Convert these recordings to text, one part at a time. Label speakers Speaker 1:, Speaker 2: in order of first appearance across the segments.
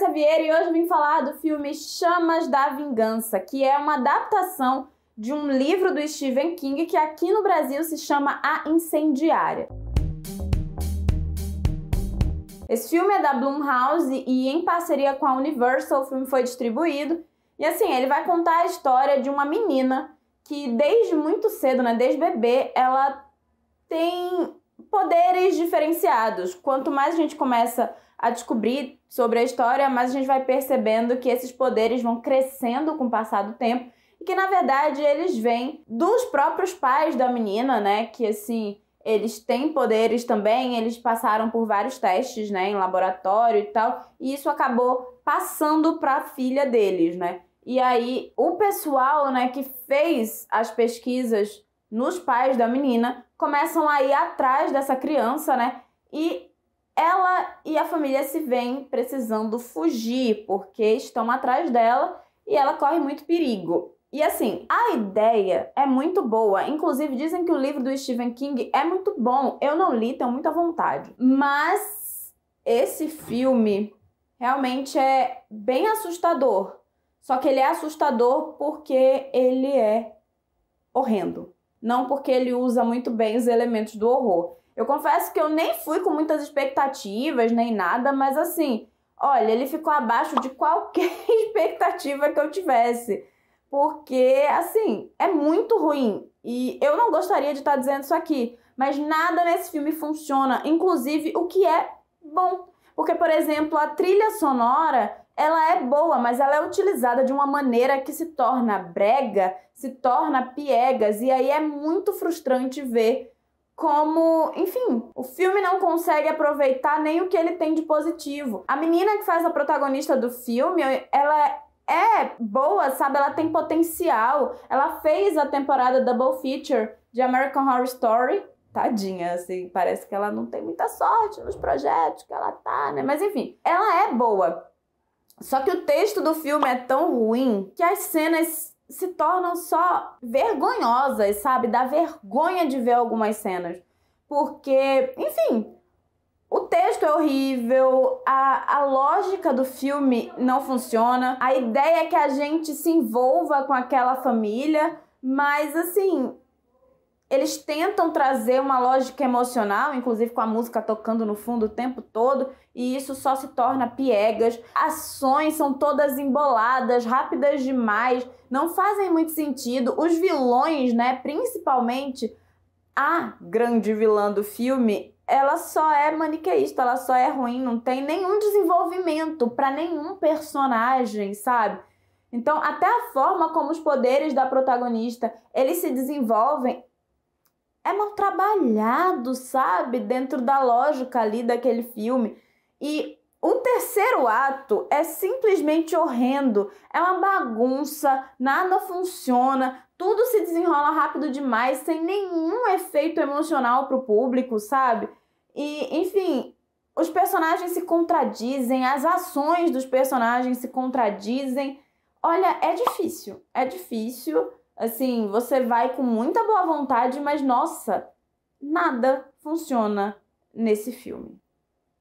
Speaker 1: Vanessa Vieira e hoje vim falar do filme Chamas da Vingança, que é uma adaptação de um livro do Stephen King que aqui no Brasil se chama A Incendiária. Esse filme é da Blumhouse e em parceria com a Universal o filme foi distribuído. E assim, ele vai contar a história de uma menina que desde muito cedo, né, desde bebê, ela tem poderes diferenciados. Quanto mais a gente começa a descobrir sobre a história, mas a gente vai percebendo que esses poderes vão crescendo com o passar do tempo e que na verdade eles vêm dos próprios pais da menina, né? Que assim, eles têm poderes também, eles passaram por vários testes, né, em laboratório e tal, e isso acabou passando para a filha deles, né? E aí o pessoal, né, que fez as pesquisas nos pais da menina, começam a ir atrás dessa criança, né? E ela e a família se veem precisando fugir porque estão atrás dela e ela corre muito perigo. E assim, a ideia é muito boa. Inclusive, dizem que o livro do Stephen King é muito bom. Eu não li, tenho muita vontade. Mas esse filme realmente é bem assustador. Só que ele é assustador porque ele é horrendo. Não porque ele usa muito bem os elementos do horror. Eu confesso que eu nem fui com muitas expectativas, nem nada, mas assim, olha, ele ficou abaixo de qualquer expectativa que eu tivesse. Porque, assim, é muito ruim. E eu não gostaria de estar tá dizendo isso aqui, mas nada nesse filme funciona, inclusive o que é bom. Porque, por exemplo, a trilha sonora, ela é boa, mas ela é utilizada de uma maneira que se torna brega, se torna piegas, e aí é muito frustrante ver como, enfim, o filme não consegue aproveitar nem o que ele tem de positivo. A menina que faz a protagonista do filme, ela é boa, sabe? Ela tem potencial. Ela fez a temporada Double Feature de American Horror Story. Tadinha, assim, parece que ela não tem muita sorte nos projetos que ela tá, né? Mas enfim, ela é boa. Só que o texto do filme é tão ruim que as cenas se tornam só vergonhosas, sabe? Dá vergonha de ver algumas cenas. Porque, enfim, o texto é horrível, a, a lógica do filme não funciona, a ideia é que a gente se envolva com aquela família, mas assim, eles tentam trazer uma lógica emocional, inclusive com a música tocando no fundo o tempo todo, e isso só se torna piegas. Ações são todas emboladas, rápidas demais, não fazem muito sentido. Os vilões, né, principalmente a grande vilã do filme, ela só é maniqueísta, ela só é ruim, não tem nenhum desenvolvimento para nenhum personagem, sabe? Então, até a forma como os poderes da protagonista, eles se desenvolvem é mal trabalhado, sabe? Dentro da lógica ali daquele filme. E o terceiro ato é simplesmente horrendo, é uma bagunça, nada funciona, tudo se desenrola rápido demais, sem nenhum efeito emocional para o público, sabe? E, enfim, os personagens se contradizem, as ações dos personagens se contradizem. Olha, é difícil, é difícil. Assim, você vai com muita boa vontade, mas nossa, nada funciona nesse filme.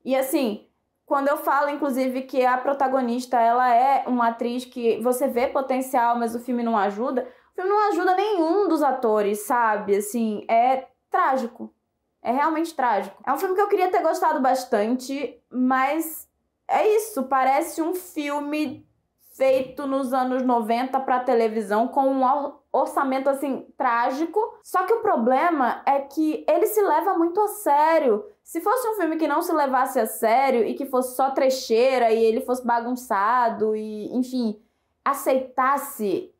Speaker 1: E assim, quando eu falo, inclusive, que a protagonista ela é uma atriz que você vê potencial, mas o filme não ajuda, o filme não ajuda nenhum dos atores, sabe? Assim, é trágico. É realmente trágico. É um filme que eu queria ter gostado bastante, mas é isso. Parece um filme feito nos anos 90 para televisão com um orçamento assim trágico. Só que o problema é que ele se leva muito a sério. Se fosse um filme que não se levasse a sério e que fosse só trecheira e ele fosse bagunçado e, enfim, aceitasse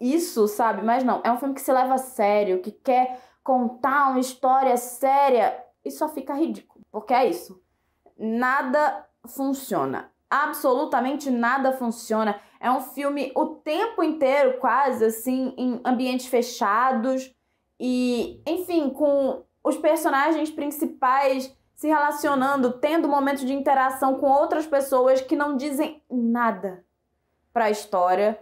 Speaker 1: isso, sabe? Mas não, é um filme que se leva a sério, que quer contar uma história séria e só fica ridículo, porque é isso. Nada funciona absolutamente nada funciona. É um filme o tempo inteiro, quase assim, em ambientes fechados e, enfim, com os personagens principais se relacionando, tendo momentos de interação com outras pessoas que não dizem nada para a história.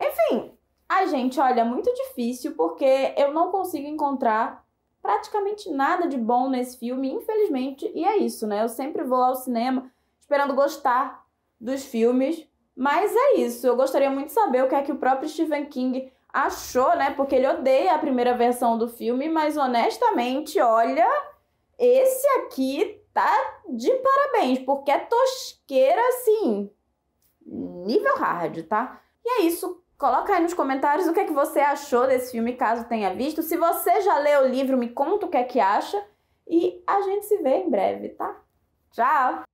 Speaker 1: Enfim, a gente olha muito difícil porque eu não consigo encontrar praticamente nada de bom nesse filme, infelizmente, e é isso, né? Eu sempre vou ao cinema esperando gostar dos filmes. Mas é isso. Eu gostaria muito de saber o que é que o próprio Stephen King achou, né? Porque ele odeia a primeira versão do filme, mas honestamente, olha, esse aqui tá de parabéns, porque é tosqueira assim, nível hard, tá? E é isso. Coloca aí nos comentários o que é que você achou desse filme, caso tenha visto. Se você já leu o livro, me conta o que é que acha. E a gente se vê em breve, tá? Tchau!